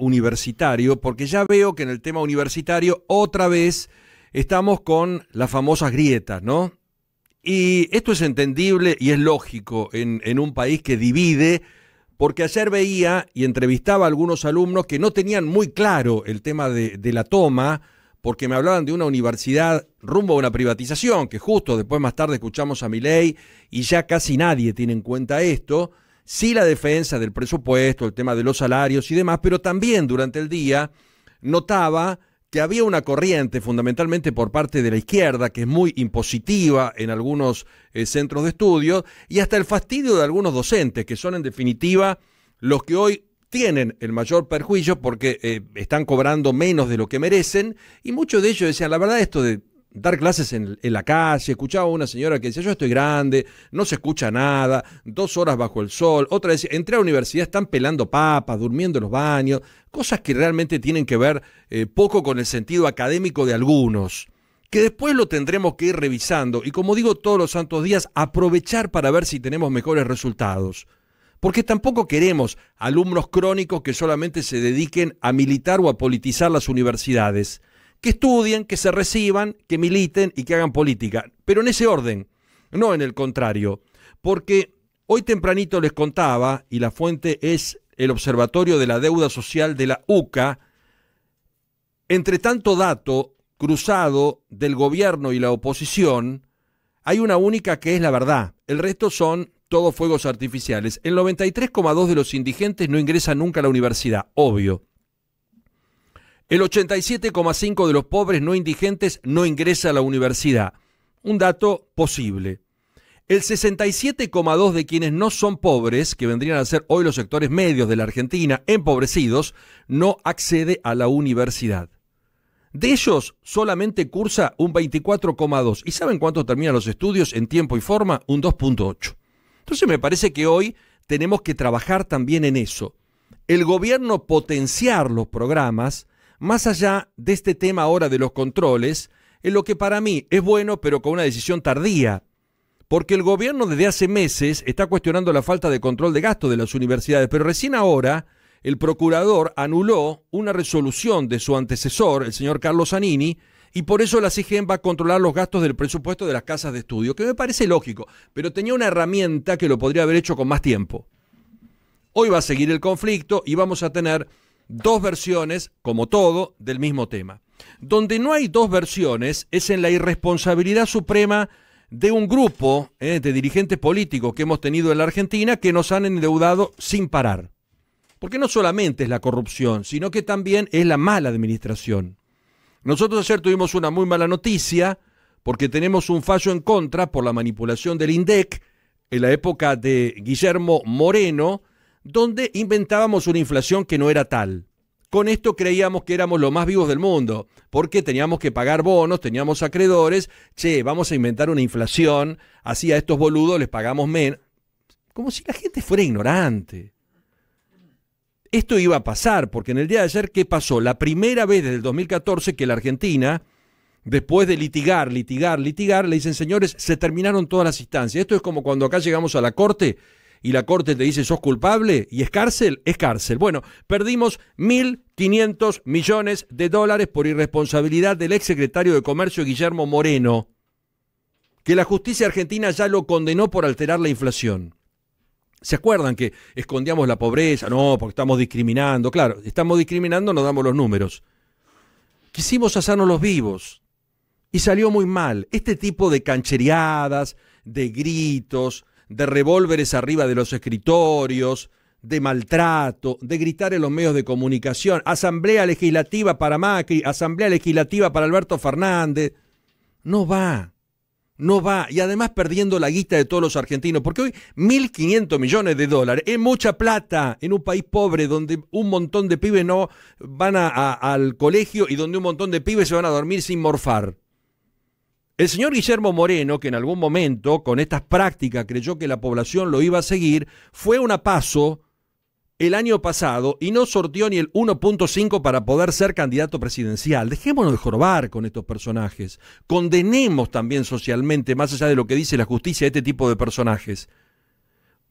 universitario, porque ya veo que en el tema universitario otra vez estamos con las famosas grietas, ¿no? Y esto es entendible y es lógico en, un país que divide, porque ayer veía y entrevistaba a algunos alumnos que no tenían muy claro el tema de, la toma, porque me hablaban de una universidad rumbo a una privatización, que justo después más tarde escuchamos a ley y ya casi nadie tiene en cuenta esto sí la defensa del presupuesto, el tema de los salarios y demás, pero también durante el día notaba que había una corriente fundamentalmente por parte de la izquierda, que es muy impositiva en algunos eh, centros de estudio, y hasta el fastidio de algunos docentes, que son en definitiva los que hoy tienen el mayor perjuicio porque eh, están cobrando menos de lo que merecen, y muchos de ellos decían, la verdad, esto de dar clases en, la calle, escuchaba a una señora que decía, yo estoy grande, no se escucha nada, dos horas bajo el sol, otra decía, entré a la universidad, están pelando papas, durmiendo en los baños, cosas que realmente tienen que ver eh, poco con el sentido académico de algunos, que después lo tendremos que ir revisando y como digo todos los santos días, aprovechar para ver si tenemos mejores resultados. Porque tampoco queremos alumnos crónicos que solamente se dediquen a militar o a politizar las universidades que estudien, que se reciban, que militen y que hagan política. Pero en ese orden, no en el contrario. Porque hoy tempranito les contaba, y la fuente es el Observatorio de la Deuda Social de la UCA, entre tanto dato cruzado del gobierno y la oposición, hay una única que es la verdad. El resto son todos fuegos artificiales. El 93,2 de los indigentes no ingresa nunca a la universidad, obvio. El 87,5% de los pobres no indigentes no ingresa a la universidad. Un dato posible. El 67,2% de quienes no son pobres, que vendrían a ser hoy los sectores medios de la Argentina, empobrecidos, no accede a la universidad. De ellos solamente cursa un 24,2. ¿Y saben cuánto terminan los estudios en tiempo y forma? Un 2,8. Entonces me parece que hoy tenemos que trabajar también en eso. El gobierno potenciar los programas más allá de este tema ahora de los controles, en lo que para mí es bueno, pero con una decisión tardía, porque el gobierno desde hace meses está cuestionando la falta de control de gasto de las universidades, pero recién ahora el procurador anuló una resolución de su antecesor, el señor Carlos Anini, y por eso la CIGEM va a controlar los gastos del presupuesto de las casas de estudio, que me parece lógico, pero tenía una herramienta que lo podría haber hecho con más tiempo. Hoy va a seguir el conflicto y vamos a tener dos versiones, como todo, del mismo tema. Donde no hay dos versiones es en la irresponsabilidad suprema de un grupo eh, de dirigentes políticos que hemos tenido en la Argentina que nos han endeudado sin parar. Porque no solamente es la corrupción, sino que también es la mala administración. Nosotros ayer tuvimos una muy mala noticia porque tenemos un fallo en contra por la manipulación del INDEC en la época de Guillermo Moreno, donde inventábamos una inflación que no era tal. Con esto creíamos que éramos los más vivos del mundo, porque teníamos que pagar bonos, teníamos acreedores, che, vamos a inventar una inflación, así a estos boludos les pagamos menos. Como si la gente fuera ignorante. Esto iba a pasar, porque en el día de ayer, ¿qué pasó? La primera vez desde el 2014 que la Argentina, después de litigar, litigar, litigar, le dicen, señores, se terminaron todas las instancias. Esto es como cuando acá llegamos a la corte y la corte te dice sos culpable y es cárcel, es cárcel. Bueno, perdimos 1.500 millones de dólares por irresponsabilidad del exsecretario de Comercio Guillermo Moreno, que la justicia argentina ya lo condenó por alterar la inflación. ¿Se acuerdan que escondíamos la pobreza? No, porque estamos discriminando. Claro, estamos discriminando, no damos los números. Quisimos hacernos los vivos y salió muy mal. Este tipo de canchereadas, de gritos, de revólveres arriba de los escritorios, de maltrato, de gritar en los medios de comunicación, asamblea legislativa para Macri, asamblea legislativa para Alberto Fernández. No va, no va. Y además perdiendo la guita de todos los argentinos, porque hoy 1.500 millones de dólares es mucha plata en un país pobre donde un montón de pibes no van al colegio y donde un montón de pibes se van a dormir sin morfar. El señor Guillermo Moreno, que en algún momento con estas prácticas creyó que la población lo iba a seguir, fue un apaso paso el año pasado y no sortió ni el 1.5 para poder ser candidato presidencial. Dejémonos de jorobar con estos personajes. Condenemos también socialmente, más allá de lo que dice la justicia, a este tipo de personajes.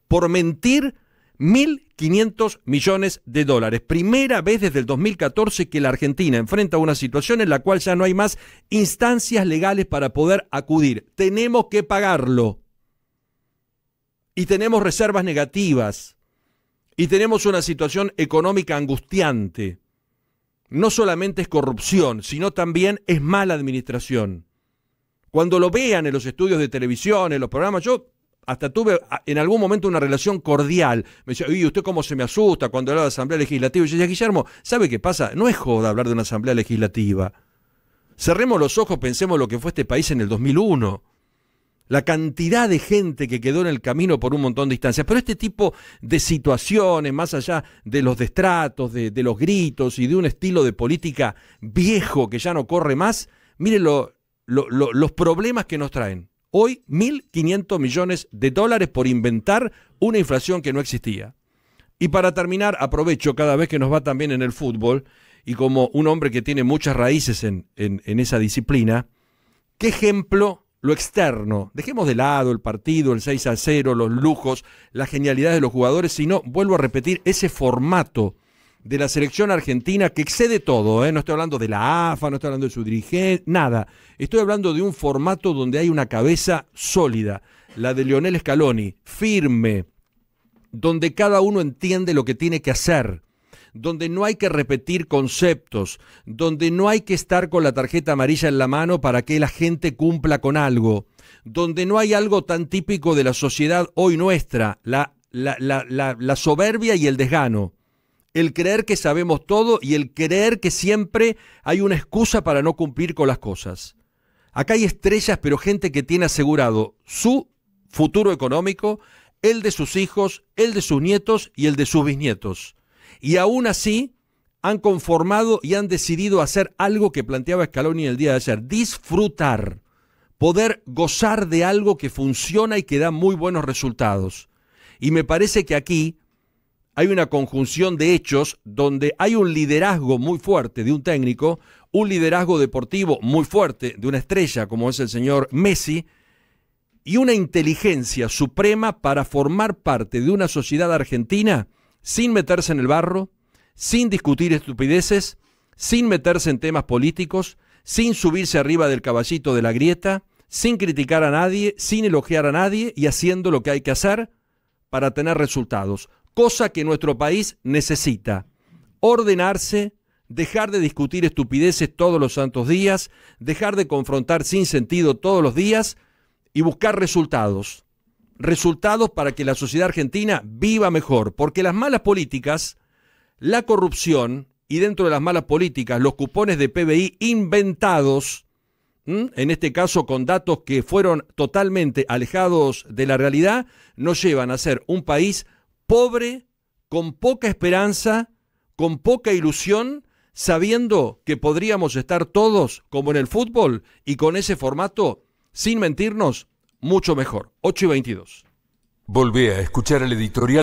Por mentir 1.500 millones de dólares. Primera vez desde el 2014 que la Argentina enfrenta una situación en la cual ya no hay más instancias legales para poder acudir. Tenemos que pagarlo. Y tenemos reservas negativas. Y tenemos una situación económica angustiante. No solamente es corrupción, sino también es mala administración. Cuando lo vean en los estudios de televisión, en los programas, yo hasta tuve en algún momento una relación cordial. Me decía, ¿y usted cómo se me asusta cuando habla de asamblea legislativa? Y yo decía, Guillermo, ¿sabe qué pasa? No es joda hablar de una asamblea legislativa. Cerremos los ojos, pensemos lo que fue este país en el 2001. La cantidad de gente que quedó en el camino por un montón de distancias. Pero este tipo de situaciones, más allá de los destratos, de, los gritos y de un estilo de política viejo que ya no corre más, miren los problemas que nos traen. Hoy 1.500 millones de dólares por inventar una inflación que no existía. Y para terminar, aprovecho cada vez que nos va también en el fútbol, y como un hombre que tiene muchas raíces en, esa disciplina, ¿qué ejemplo lo externo? Dejemos de lado el partido, el 6 a 0, los lujos, las genialidades de los jugadores, sino, vuelvo a repetir, ese formato de la selección argentina que excede todo, ¿eh? no estoy hablando de la AFA, no estoy hablando de su dirigente, nada. Estoy hablando de un formato donde hay una cabeza sólida, la de Lionel Scaloni, firme, donde cada uno entiende lo que tiene que hacer, donde no hay que repetir conceptos, donde no hay que estar con la tarjeta amarilla en la mano para que la gente cumpla con algo, donde no hay algo tan típico de la sociedad hoy nuestra, la, la, la soberbia y el desgano el creer que sabemos todo y el creer que siempre hay una excusa para no cumplir con las cosas. Acá hay estrellas, pero gente que tiene asegurado su futuro económico, el de sus hijos, el de sus nietos y el de sus bisnietos. Y aún así han conformado y han decidido hacer algo que planteaba Scaloni el día de ayer, disfrutar, poder gozar de algo que funciona y que da muy buenos resultados. Y me parece que aquí hay una conjunción de hechos donde hay un liderazgo muy fuerte de un técnico, un liderazgo deportivo muy fuerte de una estrella como es el señor Messi, y una inteligencia suprema para formar parte de una sociedad argentina sin meterse en el barro, sin discutir estupideces, sin meterse en temas políticos, sin subirse arriba del caballito de la grieta, sin criticar a nadie, sin elogiar a nadie y haciendo lo que hay que hacer para tener resultados cosa que nuestro país necesita. Ordenarse, dejar de discutir estupideces todos los santos días, dejar de confrontar sin sentido todos los días y buscar resultados. Resultados para que la sociedad argentina viva mejor, porque las malas políticas, la corrupción y dentro de las malas políticas los cupones de PBI inventados, en este caso con datos que fueron totalmente alejados de la realidad, nos llevan a ser un país pobre, con poca esperanza, con poca ilusión, sabiendo que podríamos estar todos, como en el fútbol, y con ese formato, sin mentirnos, mucho mejor. 8 y 22. Volví a escuchar el editorial.